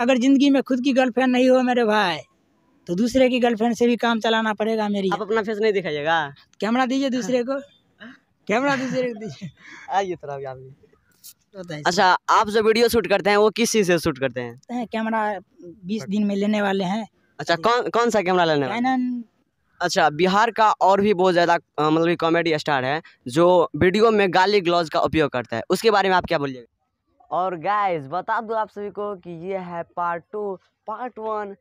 अगर ज़िंदगी में खुद की गर्लफ्रेंड नहीं हो मेरे भाई तो दूसरे की गर्लफ्रेंड से भी काम चलाना पड़ेगा मेरी आप अपना फेस नहीं दिखाइएगा कैमरा दीजिए दूसरे को कैमरा दूसरे को दीजिए आइए आप अच्छा आप जो वीडियो शूट करते हैं वो किस चीज़ से शूट करते हैं कैमरा बीस दिन में लेने वाले हैं अच्छा कौन कौन सा कैमरा लेने अच्छा बिहार का और भी बहुत ज़्यादा मतलब कॉमेडी स्टार है जो वीडियो में गाली ग्लॉज का उपयोग करता है उसके बारे में आप क्या बोलिएगा और गाइस बता दूँ आप सभी को कि ये है पार्ट टू पार्ट वन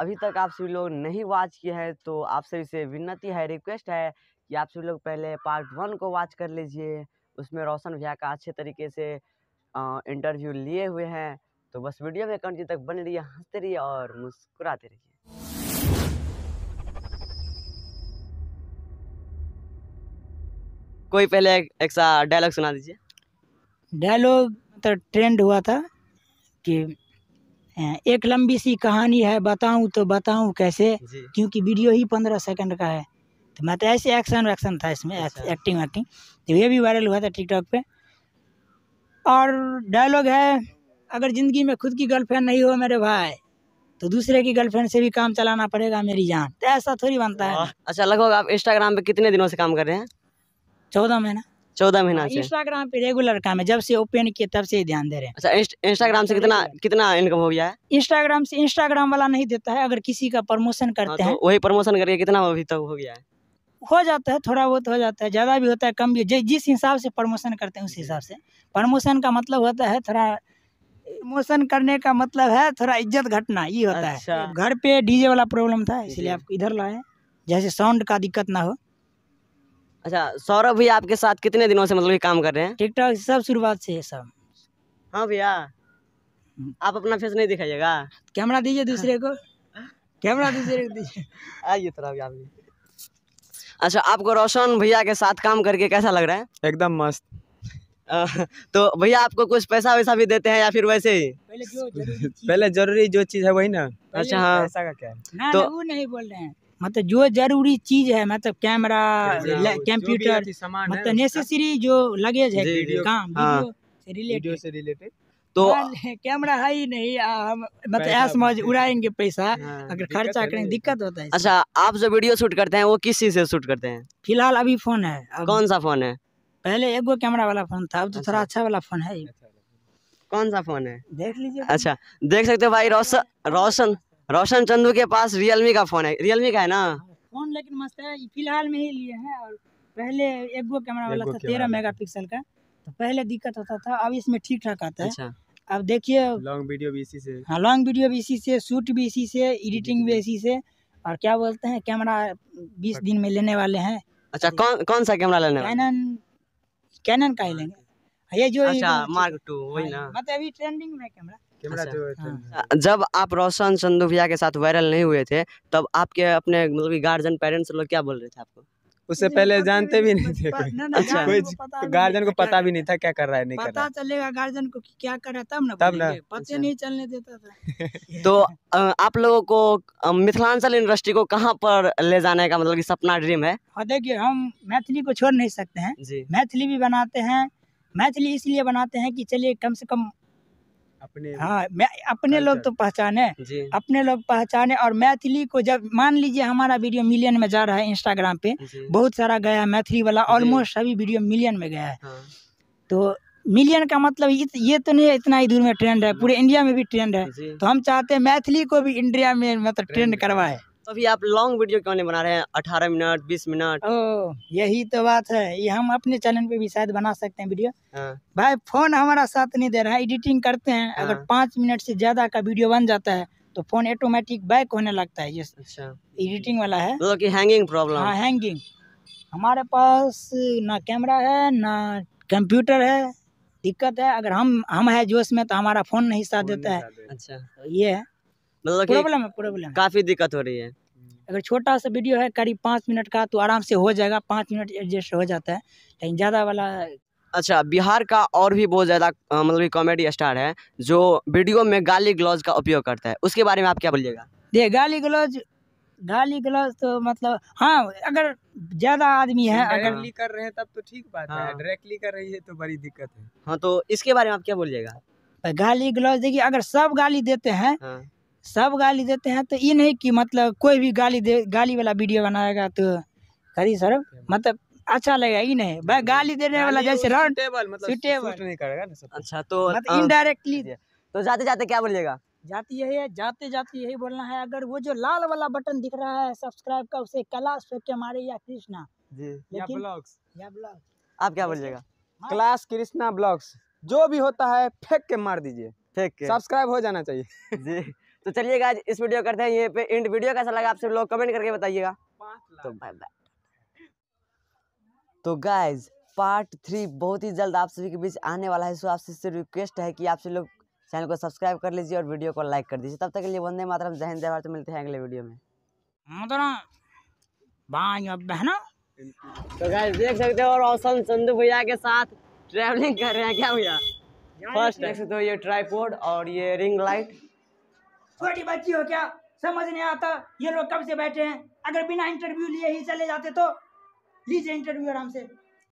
अभी तक आप सभी लोग नहीं वाच किए हैं तो आप सभी से विनती है रिक्वेस्ट है कि आप सभी लोग पहले पार्ट वन को वाच कर लीजिए उसमें रोशन भैया का अच्छे तरीके से इंटरव्यू लिए हुए हैं तो बस वीडियो में कंटिन्यू तक बने है हंसते रहिए और मुस्कुराते रहिए कोई पहले एक सा डायलॉग सुना दीजिए डायलॉग तो ट्रेंड हुआ था कि एक लंबी सी कहानी है बताऊँ तो बताऊँ कैसे क्योंकि वीडियो ही पंद्रह सेकंड का है तो मैं तो ऐसे एक्शन वैक्शन था इसमें अच्छा। एक्टिंग वैक्टिंग तो ये भी वायरल हुआ था टिकटॉक पे और डायलॉग है अगर ज़िंदगी में खुद की गर्लफ्रेंड नहीं हो मेरे भाई तो दूसरे की गर्लफ्रेंड से भी काम चलाना पड़ेगा मेरी जान तो ऐसा थोड़ी बनता है अच्छा लगभग आप इंस्टाग्राम पर कितने दिनों से काम कर रहे हैं चौदह महीना चौदह महीना हाँ, से इंस्टाग्राम पे रेगुलर काम है जब से ओपन किए तब से ही ध्यान दे रहे हैं अच्छा इंस्टाग्राम से कितना कितना इनकम हो गया है इंस्टाग्राम से इंस्टाग्राम वाला नहीं देता है अगर किसी का प्रमोशन हाँ, करते तो हैं वही प्रमोशन करके कितना अभी तक हो गया है हो जाता है थोड़ा बहुत हो जाता है ज़्यादा भी होता है कम भी जिस हिसाब से प्रमोशन करते हैं उस हिसाब से प्रमोशन का मतलब होता है थोड़ा प्रमोशन करने का मतलब है थोड़ा इज्जत घटना ये होता अच्छा। है घर पे डीजे वाला प्रॉब्लम था इसलिए आप इधर लाए जैसे साउंड का दिक्कत ना हो अच्छा सौरभ भैया आपके साथ कितने दिनों से मतलब कि काम कर रहे हैं टिकटॉक सब शुरुआत से है सब हाँ भैया आप अपना फेस नहीं दिखाइएगा कैमरा दीजिए दूसरे को कैमरा दूसरे को दीजिए आइए थोड़ा भैया अच्छा आपको रोशन भैया के साथ काम करके कैसा लग रहा है एकदम मस्त तो भैया आपको कुछ पैसा वैसा भी देते हैं या फिर वैसे ही पहले जरूरी पहले जरूरी जो चीज़ है वही ना अच्छा हाँ पैसा का क्या तो नहीं बोल रहे हैं मतलब जो जरूरी चीज है मतलब कैमरा कंप्यूटर मतलब नेसेसरी जो लगेज है काम हाँ, से रिलेटेड तो हाँ, कैमरा है ही नहीं हम मतलब ऐसा उड़ाएंगे पैसा हाँ, अगर खर्चा करेंगे दिक्कत होता है अच्छा आप जो वीडियो शूट करते हैं वो किस चीज से शूट करते हैं फिलहाल अभी फोन है कौन सा फोन है पहले एगो कैमरा वाला फोन था अब तो थोड़ा अच्छा, अच्छा वाला फोन है अच्छा। कौन सा फोन है देख लीजिए अच्छा देख सकते हो भाई रोशन रोशन रोशन चंदू के पास रियलमी का फोन है रियलमी का है ना फोन लेकिन मस्त है फिलहाल में ही लिए हैं और पहले एक गो कैमरा वाला था तेरह मेगा पिक्सल का तो पहले दिक्कत होता था अब इसमें ठीक ठाक आता है अच्छा अब देखिए लॉन्ग वीडियो भी इसी से हाँ लॉन्ग वीडियो भी इसी से शूट भी इसी से एडिटिंग भी इसी से और क्या बोलते हैं कैमरा बीस दिन में लेने वाले हैं अच्छा कौन कौन सा कैमरा लेने कैनन कैनन का ही लेंगे ये जो अच्छा मार्क टू वही हाँ, ना मतलब अभी ट्रेंडिंग में कैमरा अच्छा। तो हाँ। जब आप रोशन संधु भैया के साथ वायरल नहीं हुए थे तब आपके अपने मतलब की गार्जियन पेरेंट्स लोग क्या बोल रहे थे आपको उससे पहले जानते भी नहीं थे कोई अच्छा कोई गार्जियन को पता भी नहीं था क्या कर रहा है नहीं पता कर रहा चलेगा गार्जियन को क्या कर रहा तब ना तब ना पता अच्छा। नहीं चलने देता था तो आप लोगों को मिथिलांचल इंडस्ट्री को कहाँ पर ले जाने का मतलब की सपना ड्रीम है और हाँ, देखिए हम मैथिली को छोड़ नहीं सकते हैं मैथिली भी बनाते हैं मैथिली इसलिए बनाते हैं कि चलिए कम से कम अपने हाँ मैं अपने लोग तो पहचाने अपने लोग पहचाने और मैथिली को जब मान लीजिए हमारा वीडियो मिलियन में जा रहा है इंस्टाग्राम पे बहुत सारा गया है मैथिली वाला ऑलमोस्ट सभी वीडियो मिलियन में गया है हाँ। तो मिलियन का मतलब ये तो नहीं है इतना ही दूर में ट्रेंड है पूरे इंडिया में भी ट्रेंड है तो हम चाहते हैं मैथिली को भी इंडिया में मतलब ट्रेंड करवाए तो अभी आप लॉन्ग वीडियो क्यों नहीं बना रहे हैं अठारह मिनट बीस मिनट ओ यही तो बात है ये हम अपने चैनल पे भी शायद बना सकते हैं वीडियो आ, हाँ। भाई फोन हमारा साथ नहीं दे रहा है एडिटिंग करते हैं आ, हाँ। अगर पाँच मिनट से ज्यादा का वीडियो बन जाता है तो फोन ऑटोमेटिक बैक होने लगता है एडिटिंग अच्छा। वाला है तो कि हैंगिंग प्रॉब्लम हाँ हैंगिंग हमारे पास ना कैमरा है ना कंप्यूटर है दिक्कत है अगर हम हम है जोश में तो हमारा फोन नहीं साथ देता है अच्छा ये है मतलब प्रॉब्लम है प्रॉब्लम काफी दिक्कत हो रही है अगर छोटा सा वीडियो है करीब पाँच मिनट का तो आराम से हो जाएगा पाँच मिनट एडजस्ट हो जाता है लेकिन ज़्यादा वाला अच्छा बिहार का और भी बहुत ज़्यादा मतलब कॉमेडी स्टार है जो वीडियो में गाली ग्लोज का उपयोग करता है उसके बारे में आप क्या बोलिएगा देख गाली ग्लोज गाली ग्लोज तो मतलब हाँ अगर ज्यादा आदमी है अगर ली कर रहे हैं तब तो ठीक बात हाँ। है डायरेक्टली कर रही है तो बड़ी दिक्कत है हाँ तो इसके बारे में आप क्या बोलिएगा गाली ग्लोज देखिए अगर सब गाली देते हैं हाँ। सब गाली देते हैं तो ये नहीं कि मतलब कोई भी गाली दे गाली वाला वीडियो बनाएगा तो खरी सर मतलब अच्छा लगेगा ये नहीं भाई मतलब गाली देने वाला जैसे राउंड टेबल मतलब सूटेबल नहीं करेगा ना अच्छा तो मतलब इनडायरेक्टली तो जाते जाते क्या बोलिएगा जाती यही है जाते जाते यही बोलना है अगर वो जो लाल वाला बटन दिख रहा है सब्सक्राइब का उसे क्लास के मारे या कृष्णा जी या ब्लॉग्स आप क्या बोलिएगा क्लास कृष्णा ब्लॉग्स जो भी होता है फेंक के मार दीजिए फेंक के सब्सक्राइब हो जाना चाहिए जी तो चलिए आज इस वीडियो करते हैं ये पे इंड वीडियो कैसा लगा आप सब लोग कमेंट करके बताइएगा तो बाय बाय तो गाइज पार्ट थ्री बहुत ही जल्द आप सभी के बीच आने वाला है सो आपसे रिक्वेस्ट है कि आप आपसे लोग चैनल को सब्सक्राइब कर लीजिए और वीडियो को लाइक कर दीजिए तब तक के लिए वंदे मातरम जहन हिंद जय भारत मिलते हैं अगले वीडियो में तो गाइस देख सकते हो और रोशन संधु भैया के साथ ट्रैवलिंग कर रहे हैं क्या भैया फर्स्ट देख सकते हो ये ट्राईपोर्ड और ये रिंग लाइट छोटी बच्ची हो क्या समझ नहीं आता ये लोग कब से बैठे हैं अगर बिना इंटरव्यू लिए ही चले जाते तो लीजिए इंटरव्यू आराम से